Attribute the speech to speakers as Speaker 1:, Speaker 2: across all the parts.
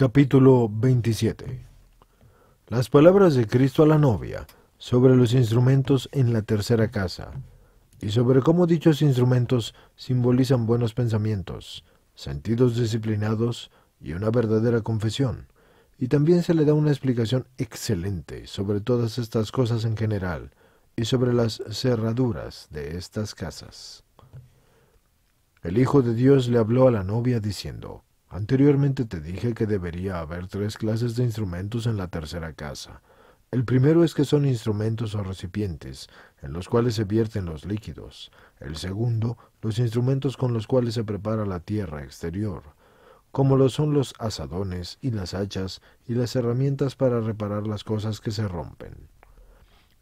Speaker 1: Capítulo 27 Las palabras de Cristo a la novia sobre los instrumentos en la tercera casa y sobre cómo dichos instrumentos simbolizan buenos pensamientos, sentidos disciplinados y una verdadera confesión. Y también se le da una explicación excelente sobre todas estas cosas en general y sobre las cerraduras de estas casas. El Hijo de Dios le habló a la novia diciendo, Anteriormente te dije que debería haber tres clases de instrumentos en la tercera casa. El primero es que son instrumentos o recipientes en los cuales se vierten los líquidos. El segundo, los instrumentos con los cuales se prepara la tierra exterior, como lo son los asadones y las hachas y las herramientas para reparar las cosas que se rompen.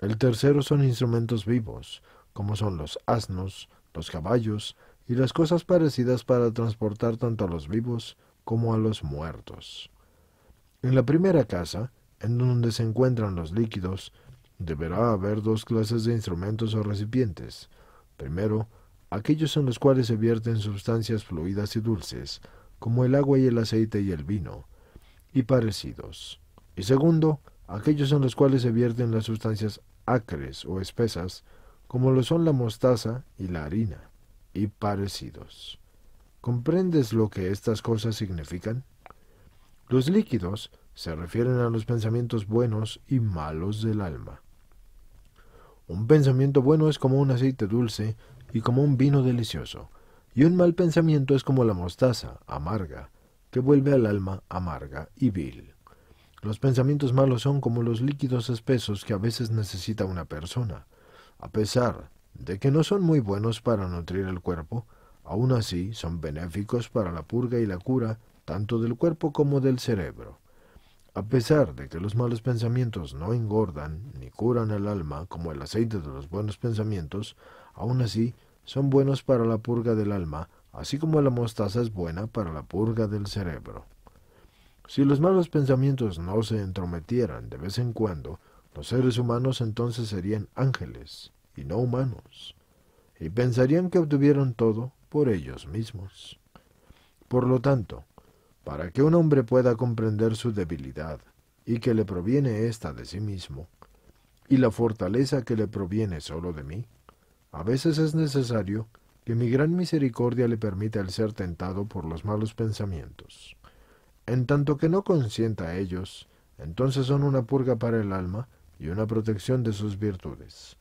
Speaker 1: El tercero son instrumentos vivos, como son los asnos, los caballos, y las cosas parecidas para transportar tanto a los vivos como a los muertos. En la primera casa, en donde se encuentran los líquidos, deberá haber dos clases de instrumentos o recipientes. Primero, aquellos en los cuales se vierten sustancias fluidas y dulces, como el agua y el aceite y el vino, y parecidos. Y segundo, aquellos en los cuales se vierten las sustancias acres o espesas, como lo son la mostaza y la harina y parecidos. ¿Comprendes lo que estas cosas significan? Los líquidos se refieren a los pensamientos buenos y malos del alma. Un pensamiento bueno es como un aceite dulce y como un vino delicioso, y un mal pensamiento es como la mostaza, amarga, que vuelve al alma amarga y vil. Los pensamientos malos son como los líquidos espesos que a veces necesita una persona. A pesar de que no son muy buenos para nutrir el cuerpo, aun así son benéficos para la purga y la cura tanto del cuerpo como del cerebro. A pesar de que los malos pensamientos no engordan ni curan el alma como el aceite de los buenos pensamientos, aun así son buenos para la purga del alma, así como la mostaza es buena para la purga del cerebro. Si los malos pensamientos no se entrometieran de vez en cuando, los seres humanos entonces serían ángeles y no humanos, y pensarían que obtuvieron todo por ellos mismos. Por lo tanto, para que un hombre pueda comprender su debilidad y que le proviene ésta de sí mismo, y la fortaleza que le proviene solo de mí, a veces es necesario que mi gran misericordia le permita el ser tentado por los malos pensamientos. En tanto que no consienta a ellos, entonces son una purga para el alma y una protección de sus virtudes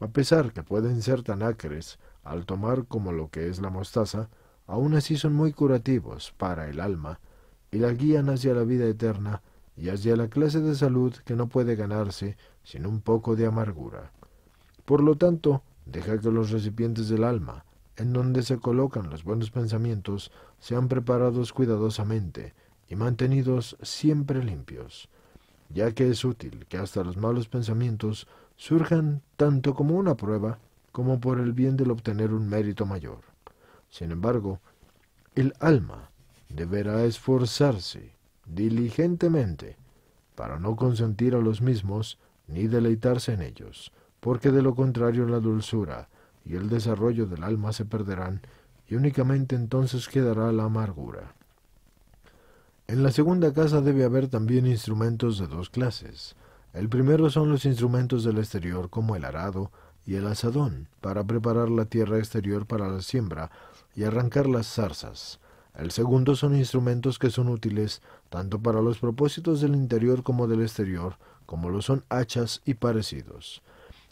Speaker 1: a pesar que pueden ser tan acres al tomar como lo que es la mostaza, aún así son muy curativos para el alma y la guían hacia la vida eterna y hacia la clase de salud que no puede ganarse sin un poco de amargura. Por lo tanto, deja que los recipientes del alma, en donde se colocan los buenos pensamientos, sean preparados cuidadosamente y mantenidos siempre limpios, ya que es útil que hasta los malos pensamientos surjan tanto como una prueba como por el bien del obtener un mérito mayor. Sin embargo, el alma deberá esforzarse diligentemente para no consentir a los mismos ni deleitarse en ellos, porque de lo contrario la dulzura y el desarrollo del alma se perderán y únicamente entonces quedará la amargura. En la segunda casa debe haber también instrumentos de dos clases, el primero son los instrumentos del exterior como el arado y el azadón para preparar la tierra exterior para la siembra y arrancar las zarzas. El segundo son instrumentos que son útiles tanto para los propósitos del interior como del exterior, como lo son hachas y parecidos.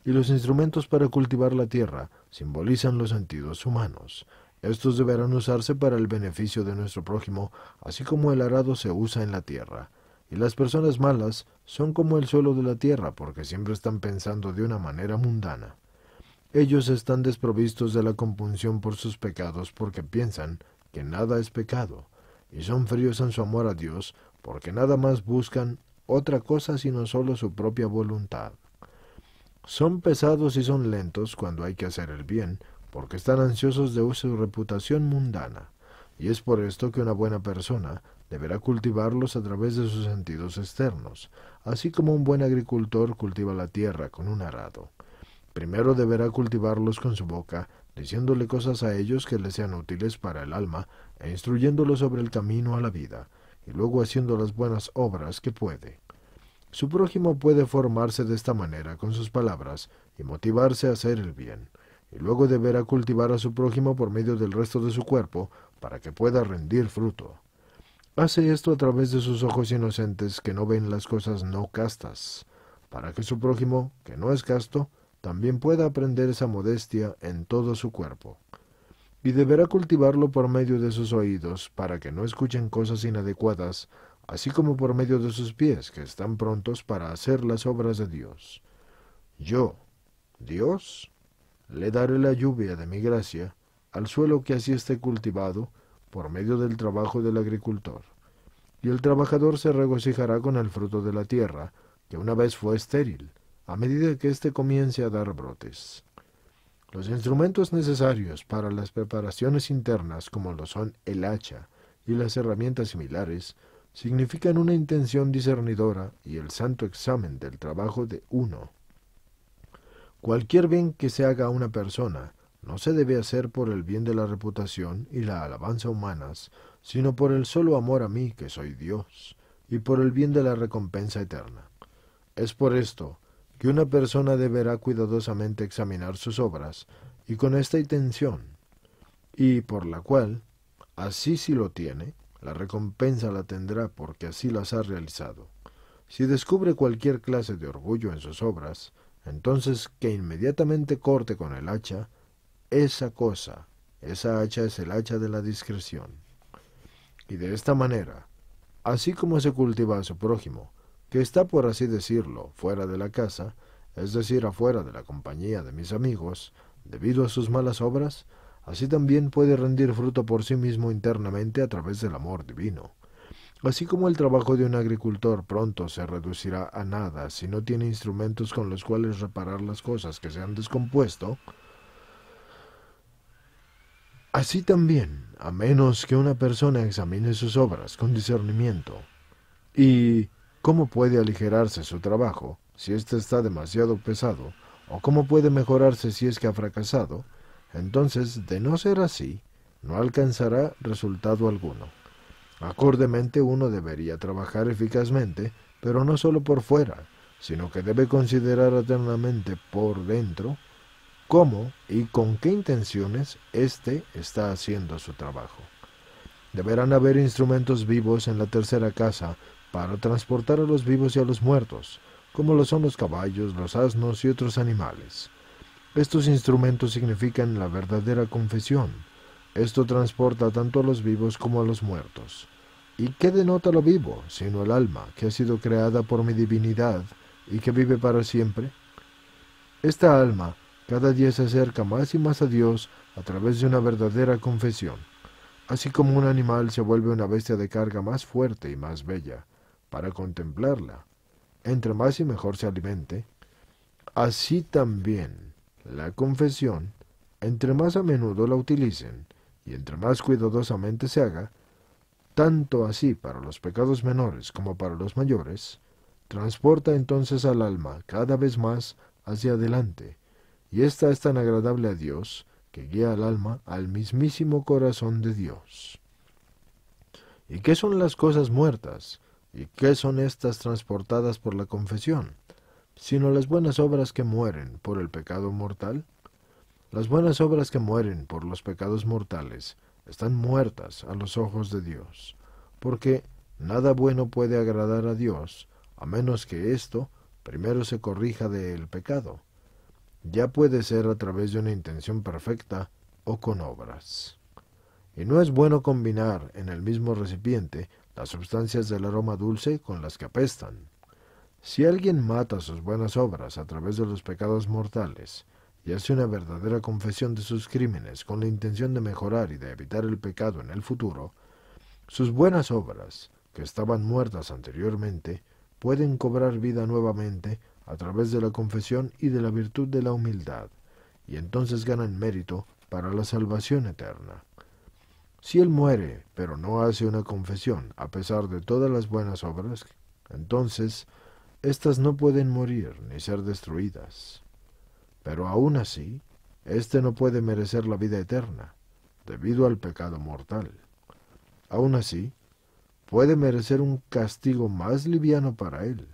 Speaker 1: Y los instrumentos para cultivar la tierra simbolizan los sentidos humanos. Estos deberán usarse para el beneficio de nuestro prójimo, así como el arado se usa en la tierra. Y las personas malas son como el suelo de la tierra porque siempre están pensando de una manera mundana. Ellos están desprovistos de la compunción por sus pecados porque piensan que nada es pecado, y son fríos en su amor a Dios porque nada más buscan otra cosa sino solo su propia voluntad. Son pesados y son lentos cuando hay que hacer el bien, porque están ansiosos de su reputación mundana, y es por esto que una buena persona deberá cultivarlos a través de sus sentidos externos, así como un buen agricultor cultiva la tierra con un arado. Primero deberá cultivarlos con su boca, diciéndole cosas a ellos que le sean útiles para el alma e instruyéndolos sobre el camino a la vida, y luego haciendo las buenas obras que puede. Su prójimo puede formarse de esta manera con sus palabras y motivarse a hacer el bien, y luego deberá cultivar a su prójimo por medio del resto de su cuerpo para que pueda rendir fruto. Hace esto a través de sus ojos inocentes que no ven las cosas no castas, para que su prójimo, que no es casto, también pueda aprender esa modestia en todo su cuerpo. Y deberá cultivarlo por medio de sus oídos, para que no escuchen cosas inadecuadas, así como por medio de sus pies, que están prontos para hacer las obras de Dios. Yo, Dios, le daré la lluvia de mi gracia al suelo que así esté cultivado, por medio del trabajo del agricultor. Y el trabajador se regocijará con el fruto de la tierra, que una vez fue estéril, a medida que éste comience a dar brotes. Los instrumentos necesarios para las preparaciones internas, como lo son el hacha y las herramientas similares, significan una intención discernidora y el santo examen del trabajo de uno. Cualquier bien que se haga a una persona, no se debe hacer por el bien de la reputación y la alabanza humanas, sino por el solo amor a mí, que soy Dios, y por el bien de la recompensa eterna. Es por esto que una persona deberá cuidadosamente examinar sus obras, y con esta intención, y por la cual, así si lo tiene, la recompensa la tendrá porque así las ha realizado. Si descubre cualquier clase de orgullo en sus obras, entonces que inmediatamente corte con el hacha esa cosa. Esa hacha es el hacha de la discreción. Y de esta manera, así como se cultiva a su prójimo, que está por así decirlo fuera de la casa, es decir, afuera de la compañía de mis amigos, debido a sus malas obras, así también puede rendir fruto por sí mismo internamente a través del amor divino. Así como el trabajo de un agricultor pronto se reducirá a nada si no tiene instrumentos con los cuales reparar las cosas que se han descompuesto, Así también, a menos que una persona examine sus obras con discernimiento. ¿Y cómo puede aligerarse su trabajo si éste está demasiado pesado? ¿O cómo puede mejorarse si es que ha fracasado? Entonces, de no ser así, no alcanzará resultado alguno. Acordemente uno debería trabajar eficazmente, pero no solo por fuera, sino que debe considerar eternamente por dentro cómo y con qué intenciones éste está haciendo su trabajo. Deberán haber instrumentos vivos en la tercera casa para transportar a los vivos y a los muertos, como lo son los caballos, los asnos y otros animales. Estos instrumentos significan la verdadera confesión. Esto transporta tanto a los vivos como a los muertos. ¿Y qué denota lo vivo, sino el alma, que ha sido creada por mi divinidad y que vive para siempre? Esta alma cada día se acerca más y más a Dios a través de una verdadera confesión, así como un animal se vuelve una bestia de carga más fuerte y más bella, para contemplarla, entre más y mejor se alimente, así también la confesión, entre más a menudo la utilicen y entre más cuidadosamente se haga, tanto así para los pecados menores como para los mayores, transporta entonces al alma cada vez más hacia adelante, y esta es tan agradable a Dios que guía al alma al mismísimo corazón de Dios. ¿Y qué son las cosas muertas? ¿Y qué son estas transportadas por la confesión? Sino las buenas obras que mueren por el pecado mortal. Las buenas obras que mueren por los pecados mortales están muertas a los ojos de Dios, porque nada bueno puede agradar a Dios, a menos que esto primero se corrija del pecado ya puede ser a través de una intención perfecta o con obras. Y no es bueno combinar en el mismo recipiente las sustancias del aroma dulce con las que apestan. Si alguien mata sus buenas obras a través de los pecados mortales y hace una verdadera confesión de sus crímenes con la intención de mejorar y de evitar el pecado en el futuro, sus buenas obras, que estaban muertas anteriormente, pueden cobrar vida nuevamente a través de la confesión y de la virtud de la humildad, y entonces ganan mérito para la salvación eterna. Si él muere, pero no hace una confesión, a pesar de todas las buenas obras, entonces éstas no pueden morir ni ser destruidas. Pero aún así, éste no puede merecer la vida eterna, debido al pecado mortal. Aún así, puede merecer un castigo más liviano para él,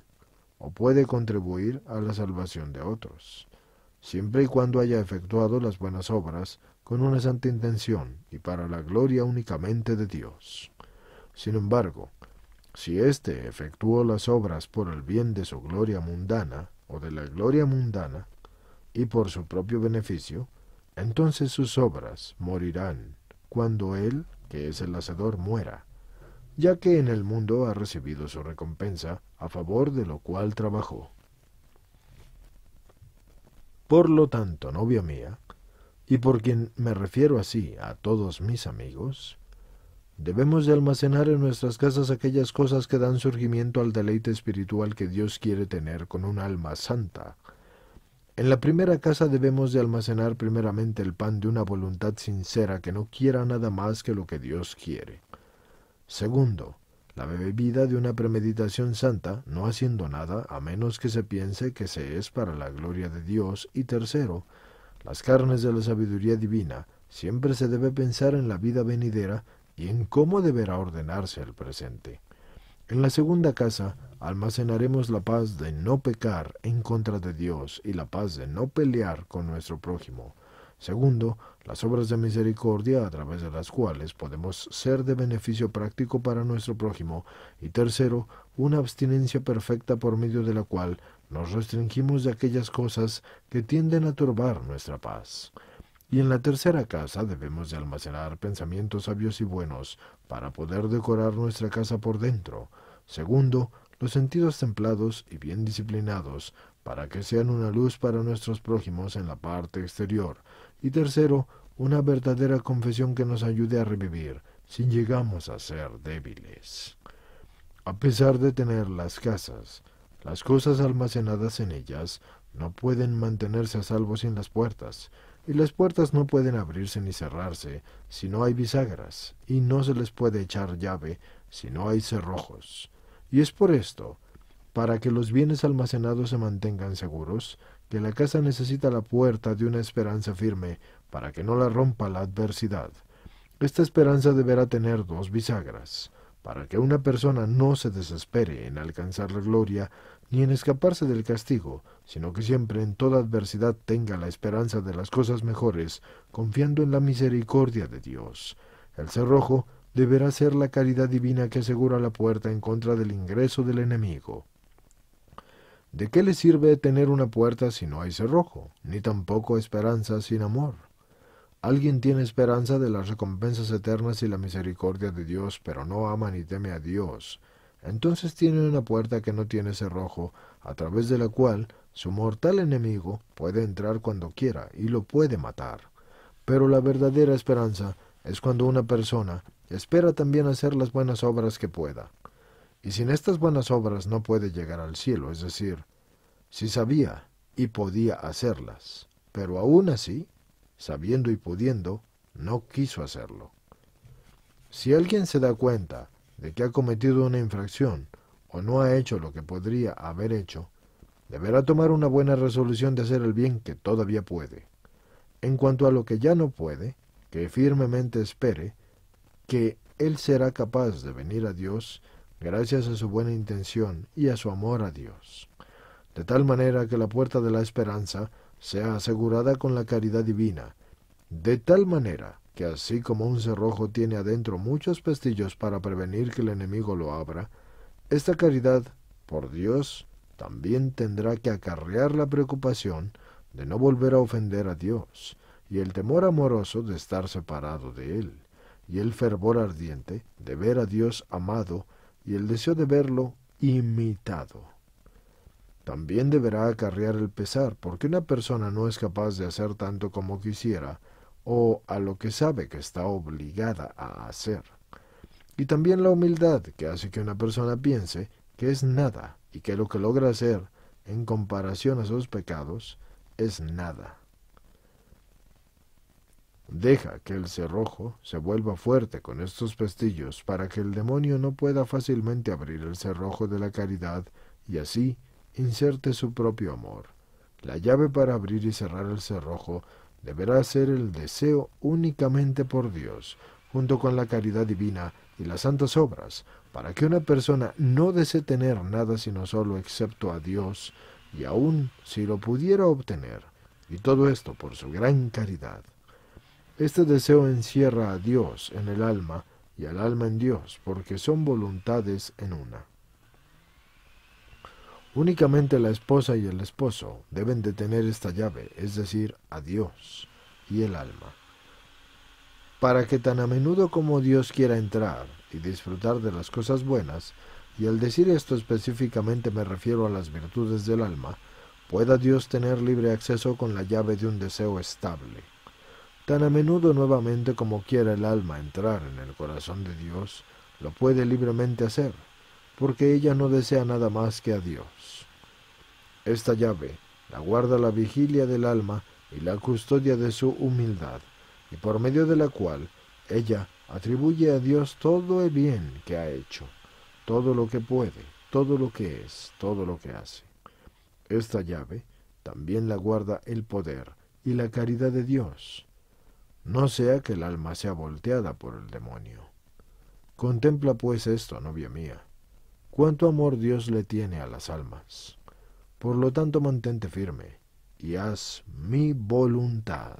Speaker 1: o puede contribuir a la salvación de otros, siempre y cuando haya efectuado las buenas obras con una santa intención y para la gloria únicamente de Dios. Sin embargo, si éste efectuó las obras por el bien de su gloria mundana o de la gloria mundana y por su propio beneficio, entonces sus obras morirán cuando él, que es el hacedor, muera ya que en el mundo ha recibido su recompensa, a favor de lo cual trabajó. Por lo tanto, novia mía, y por quien me refiero así a todos mis amigos, debemos de almacenar en nuestras casas aquellas cosas que dan surgimiento al deleite espiritual que Dios quiere tener con un alma santa. En la primera casa debemos de almacenar primeramente el pan de una voluntad sincera que no quiera nada más que lo que Dios quiere. Segundo, la bebida de una premeditación santa, no haciendo nada a menos que se piense que se es para la gloria de Dios. Y tercero, las carnes de la sabiduría divina, siempre se debe pensar en la vida venidera y en cómo deberá ordenarse el presente. En la segunda casa almacenaremos la paz de no pecar en contra de Dios y la paz de no pelear con nuestro prójimo. Segundo, las obras de misericordia a través de las cuales podemos ser de beneficio práctico para nuestro prójimo. Y tercero, una abstinencia perfecta por medio de la cual nos restringimos de aquellas cosas que tienden a turbar nuestra paz. Y en la tercera casa debemos de almacenar pensamientos sabios y buenos para poder decorar nuestra casa por dentro. Segundo, los sentidos templados y bien disciplinados para que sean una luz para nuestros prójimos en la parte exterior. Y tercero, una verdadera confesión que nos ayude a revivir si llegamos a ser débiles. A pesar de tener las casas, las cosas almacenadas en ellas no pueden mantenerse a salvo sin las puertas, y las puertas no pueden abrirse ni cerrarse si no hay bisagras, y no se les puede echar llave si no hay cerrojos. Y es por esto para que los bienes almacenados se mantengan seguros, que la casa necesita la puerta de una esperanza firme para que no la rompa la adversidad. Esta esperanza deberá tener dos bisagras, para que una persona no se desespere en alcanzar la gloria ni en escaparse del castigo, sino que siempre en toda adversidad tenga la esperanza de las cosas mejores, confiando en la misericordia de Dios. El cerrojo deberá ser la caridad divina que asegura la puerta en contra del ingreso del enemigo. ¿De qué le sirve tener una puerta si no hay cerrojo? Ni tampoco esperanza sin amor. Alguien tiene esperanza de las recompensas eternas y la misericordia de Dios, pero no ama ni teme a Dios. Entonces tiene una puerta que no tiene cerrojo, a través de la cual su mortal enemigo puede entrar cuando quiera y lo puede matar. Pero la verdadera esperanza es cuando una persona espera también hacer las buenas obras que pueda, y sin estas buenas obras no puede llegar al cielo, es decir, si sabía y podía hacerlas, pero aún así, sabiendo y pudiendo, no quiso hacerlo. Si alguien se da cuenta de que ha cometido una infracción o no ha hecho lo que podría haber hecho, deberá tomar una buena resolución de hacer el bien que todavía puede. En cuanto a lo que ya no puede, que firmemente espere que él será capaz de venir a Dios gracias a su buena intención y a su amor a Dios, de tal manera que la puerta de la esperanza sea asegurada con la caridad divina, de tal manera que así como un cerrojo tiene adentro muchos pestillos para prevenir que el enemigo lo abra, esta caridad, por Dios, también tendrá que acarrear la preocupación de no volver a ofender a Dios, y el temor amoroso de estar separado de Él, y el fervor ardiente de ver a Dios amado y el deseo de verlo imitado. También deberá acarrear el pesar, porque una persona no es capaz de hacer tanto como quisiera, o a lo que sabe que está obligada a hacer. Y también la humildad, que hace que una persona piense que es nada, y que lo que logra hacer, en comparación a sus pecados, es nada. Deja que el cerrojo se vuelva fuerte con estos pestillos para que el demonio no pueda fácilmente abrir el cerrojo de la caridad y así inserte su propio amor. La llave para abrir y cerrar el cerrojo deberá ser el deseo únicamente por Dios, junto con la caridad divina y las santas obras, para que una persona no desee tener nada sino solo excepto a Dios, y aun si lo pudiera obtener, y todo esto por su gran caridad. Este deseo encierra a Dios en el alma y al alma en Dios, porque son voluntades en una. Únicamente la esposa y el esposo deben de tener esta llave, es decir, a Dios y el alma, para que tan a menudo como Dios quiera entrar y disfrutar de las cosas buenas, y al decir esto específicamente me refiero a las virtudes del alma, pueda Dios tener libre acceso con la llave de un deseo estable tan a menudo nuevamente como quiera el alma entrar en el corazón de Dios, lo puede libremente hacer, porque ella no desea nada más que a Dios. Esta llave la guarda la vigilia del alma y la custodia de su humildad, y por medio de la cual ella atribuye a Dios todo el bien que ha hecho, todo lo que puede, todo lo que es, todo lo que hace. Esta llave también la guarda el poder y la caridad de Dios, no sea que el alma sea volteada por el demonio. Contempla pues esto, novia mía, cuánto amor Dios le tiene a las almas. Por lo tanto, mantente firme y haz mi voluntad.